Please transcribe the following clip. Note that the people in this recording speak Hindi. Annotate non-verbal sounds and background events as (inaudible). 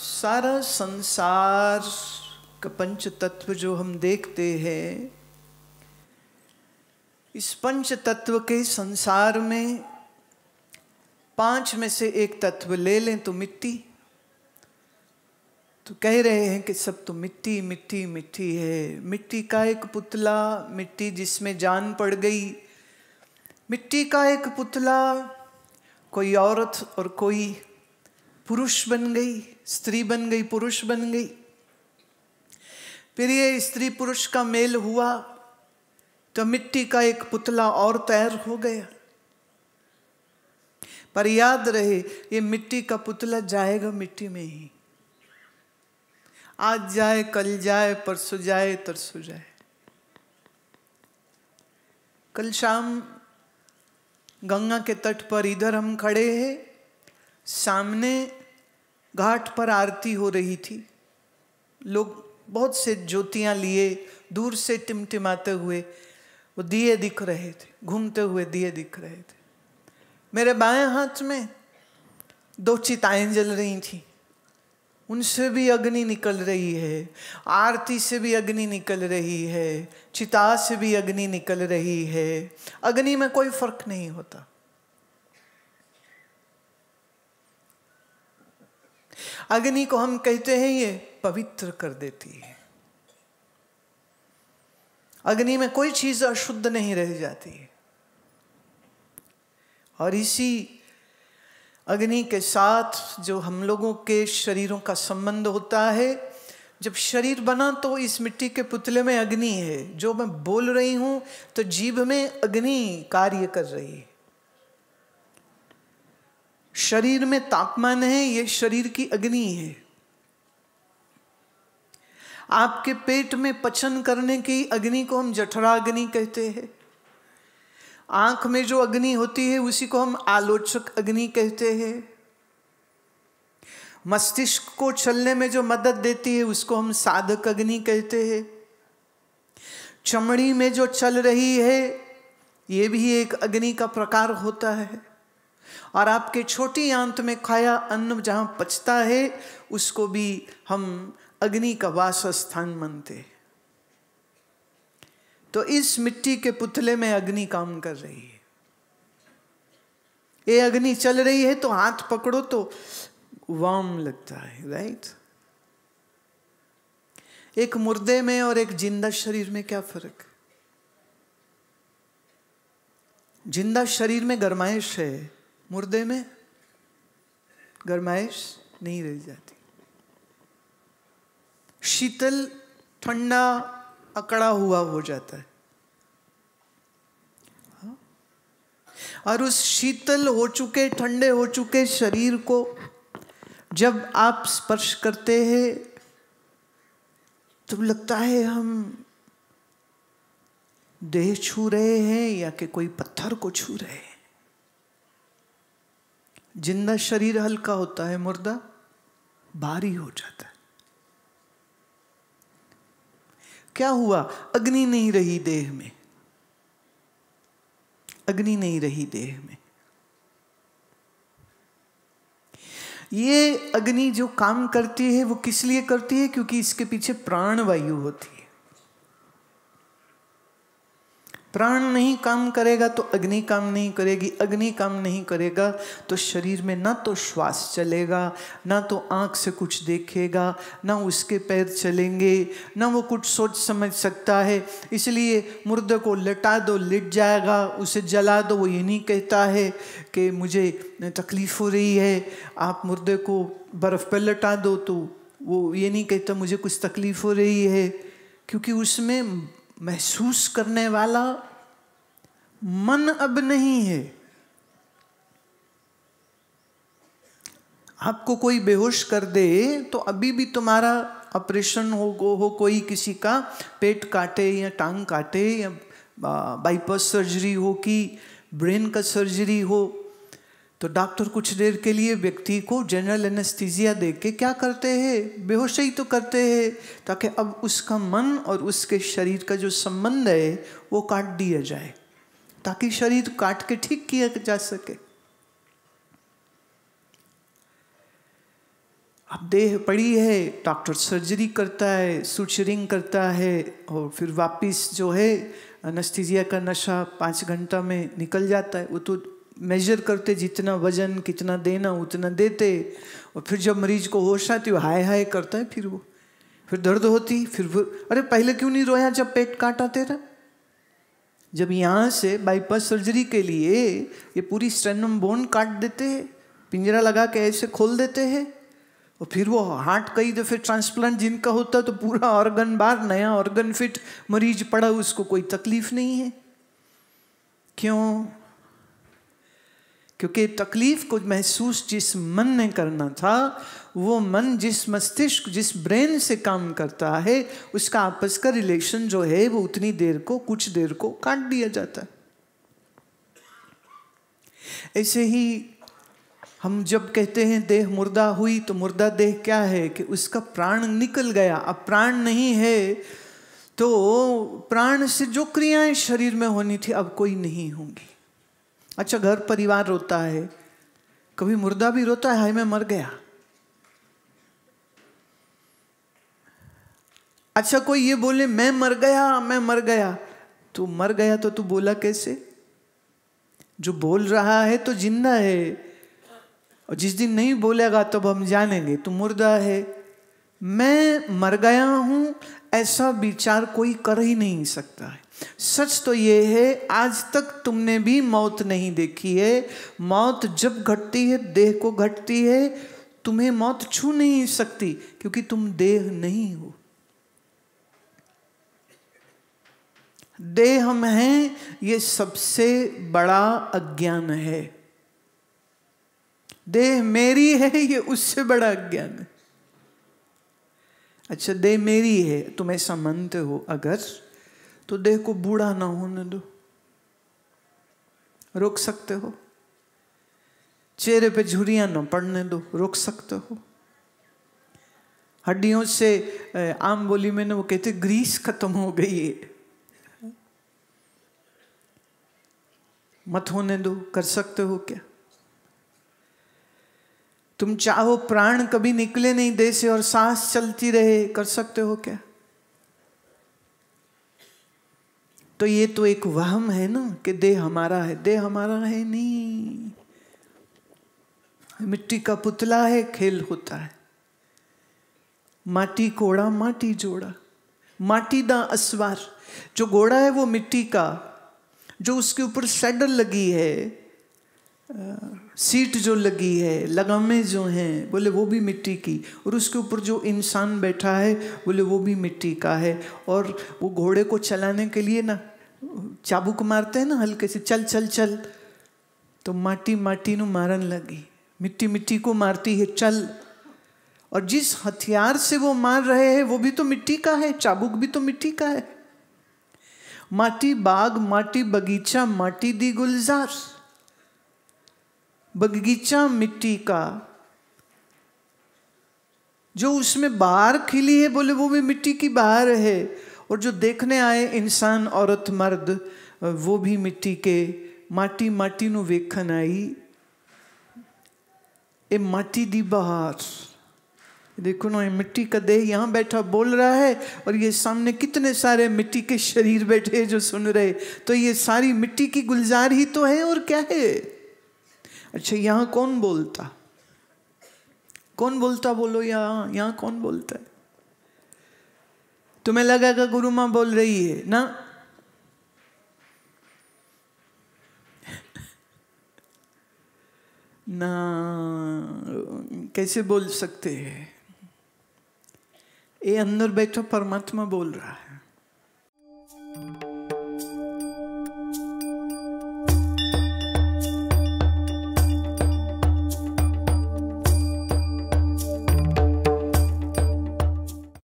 सारा संसार का पंच तत्व जो हम देखते हैं इस पंच तत्व के संसार में पांच में से एक तत्व ले लें तो मिट्टी तो कह रहे हैं कि सब तो मिट्टी मिट्टी मिट्टी है मिट्टी का एक पुतला मिट्टी जिसमें जान पड़ गई मिट्टी का एक पुतला कोई औरत और कोई पुरुष बन गई स्त्री बन गई पुरुष बन गई फिर ये स्त्री पुरुष का मेल हुआ तो मिट्टी का एक पुतला और तैयार हो गया पर याद रहे ये मिट्टी का पुतला जाएगा मिट्टी में ही आज जाए कल जाए परसों जाए तरसु जाए कल शाम गंगा के तट पर इधर हम खड़े हैं सामने घाट पर आरती हो रही थी लोग बहुत से ज्योतियाँ लिए दूर से टिमटिमाते हुए वो दिए दिख रहे थे घूमते हुए दिए दिख रहे थे मेरे बाएं हाथ में दो चिताएं जल रही थी उनसे भी अग्नि निकल रही है आरती से भी अग्नि निकल रही है चिता से भी अग्नि निकल रही है अग्नि में कोई फर्क नहीं होता अग्नि को हम कहते हैं ये पवित्र कर देती है अग्नि में कोई चीज अशुद्ध नहीं रह जाती है और इसी अग्नि के साथ जो हम लोगों के शरीरों का संबंध होता है जब शरीर बना तो इस मिट्टी के पुतले में अग्नि है जो मैं बोल रही हूं तो जीव में अग्नि कार्य कर रही है शरीर में तापमान है ये शरीर की अग्नि है आपके पेट में पचन करने की अग्नि को हम जठराग्नि कहते हैं आंख में जो अग्नि होती है उसी को हम आलोचक अग्नि कहते हैं मस्तिष्क को चलने में जो मदद देती है उसको हम साधक अग्नि कहते हैं चमड़ी में जो चल रही है ये भी एक अग्नि का प्रकार होता है और आपके छोटी आंत में खाया अन्न जहां पचता है उसको भी हम अग्नि का वास स्थान मानते तो इस मिट्टी के पुतले में अग्नि काम कर रही है ये अग्नि चल रही है तो हाथ पकड़ो तो वाम लगता है राइट एक मुर्दे में और एक जिंदा शरीर में क्या फर्क जिंदा शरीर में गर्माइश है मुर्दे में गर्माइश नहीं रह जाती शीतल ठंडा अकड़ा हुआ हो जाता है हाँ? और उस शीतल हो चुके ठंडे हो चुके शरीर को जब आप स्पर्श करते हैं तो लगता है हम देह छू रहे हैं या कि कोई पत्थर को छू रहे हैं जिंदा शरीर हल्का होता है मुर्दा भारी हो जाता है क्या हुआ अग्नि नहीं रही देह में अग्नि नहीं रही देह में ये अग्नि जो काम करती है वो किस लिए करती है क्योंकि इसके पीछे प्राण वायु होती है प्राण नहीं काम करेगा तो अग्नि काम नहीं करेगी अग्नि काम नहीं करेगा तो शरीर में ना तो श्वास चलेगा ना तो आँख से कुछ देखेगा ना उसके पैर चलेंगे ना वो कुछ सोच समझ सकता है इसलिए मुर्दे को लटा दो लिट जाएगा उसे जला दो वो ये नहीं कहता है कि मुझे तकलीफ़ हो रही है आप मुर्दे को बर्फ़ पर लटा दो तो वो ये नहीं कहता मुझे कुछ तकलीफ़ हो रही है क्योंकि उसमें महसूस करने वाला मन अब नहीं है आपको कोई बेहोश कर दे तो अभी भी तुम्हारा ऑपरेशन हो हो कोई किसी का पेट काटे या टांग काटे या बाईपास सर्जरी हो कि ब्रेन का सर्जरी हो तो डॉक्टर कुछ देर के लिए व्यक्ति को जनरल एनेस्थीजिया दे के क्या करते हैं बेहोश ही तो करते हैं ताकि अब उसका मन और उसके शरीर का जो संबंध है वो काट दिया जाए ताकि शरीर काट के ठीक किया जा सके अब देह पड़ी है डॉक्टर सर्जरी करता है सुचरिंग करता है और फिर वापस जो है अनस्थीजिया का नशा पाँच घंटा में निकल जाता है वो तो मेजर करते जितना वजन कितना देना उतना देते और फिर जब मरीज को होश आती वो हाय हाय करता है फिर वो फिर दर्द होती फिर वो अरे पहले क्यों नहीं रोया जब पेट काटा तेरा जब यहाँ से बाईपास सर्जरी के लिए ये पूरी स्टेनम बोन काट देते हैं पिंजरा लगा के ऐसे खोल देते हैं और फिर वो हार्ट कई दफ़े ट्रांसप्लांट जिनका होता तो पूरा ऑर्गन बार नया ऑर्गन फिट मरीज पड़ा उसको कोई तकलीफ नहीं है क्यों क्योंकि तकलीफ को महसूस जिस मन ने करना था वो मन जिस मस्तिष्क जिस ब्रेन से काम करता है उसका आपस का रिलेशन जो है वो उतनी देर को कुछ देर को काट दिया जाता है ऐसे ही हम जब कहते हैं देह मुर्दा हुई तो मुर्दा देह क्या है कि उसका प्राण निकल गया अब प्राण नहीं है तो प्राण से जो क्रियाएं शरीर में होनी थी अब कोई नहीं होंगी अच्छा घर परिवार रोता है कभी मुर्दा भी रोता है हाय मैं मर गया अच्छा कोई ये बोले मैं मर गया मैं मर गया तू मर गया तो तू बोला कैसे जो बोल रहा है तो जिंदा है और जिस दिन नहीं बोलेगा तब तो हम जानेंगे तू मुर्दा है मैं मर गया हूं ऐसा विचार कोई कर ही नहीं सकता है सच तो ये है आज तक तुमने भी मौत नहीं देखी है मौत जब घटती है देह को घटती है तुम्हें मौत छू नहीं सकती क्योंकि तुम देह नहीं हो देह हम हैं ये सबसे बड़ा अज्ञान है देह मेरी है ये उससे बड़ा अज्ञान है अच्छा देह मेरी है तुम ऐसा मानते हो अगर तो देह को बूढ़ा ना होने दो रोक सकते हो चेहरे पे झुरियां ना पड़ने दो रोक सकते हो हड्डियों से आम बोली में ना वो कहते ग्रीस खत्म हो गई है मत होने दो कर सकते हो क्या तुम चाहो प्राण कभी निकले नहीं दे से और सांस चलती रहे कर सकते हो क्या तो ये तो एक वहम है ना कि देह हमारा है देह हमारा है नहीं मिट्टी का पुतला है खेल होता है माटी कोड़ा माटी जोड़ा माटी दा असवार जो घोड़ा है वो मिट्टी का जो उसके ऊपर सैडल लगी है सीट जो लगी है लगामे जो हैं बोले वो भी मिट्टी की और उसके ऊपर जो इंसान बैठा है बोले वो भी मिट्टी का है और वो घोड़े को चलाने के लिए ना चाबुक मारते हैं ना हल्के से चल चल चल तो माटी माटी नु मारन लगी मिट्टी मिट्टी को मारती है चल और जिस हथियार से वो मार रहे हैं वो भी तो मिट्टी का है चाबुक भी तो मिट्टी का है माटी बाग माटी बगीचा माटी दी गुलजार बगीचा मिट्टी का जो उसमें बाहर खिली है बोले वो भी मिट्टी की बाहर है और जो देखने आए इंसान औरत मर्द वो भी मिट्टी के माटी माटी नु वेखन आई ए माटी दी बहार देखो ना ये मिट्टी का देह यहाँ बैठा बोल रहा है और ये सामने कितने सारे मिट्टी के शरीर बैठे जो सुन रहे तो ये सारी मिट्टी की गुलजार ही तो है और क्या है अच्छा यहाँ कौन बोलता कौन बोलता बोलो यहाँ यहाँ कौन बोलता है तुम्हें लगेगा गुरु माँ बोल रही है ना (laughs) ना कैसे बोल सकते हैं ये अंदर बैठो परमात्मा बोल रहा है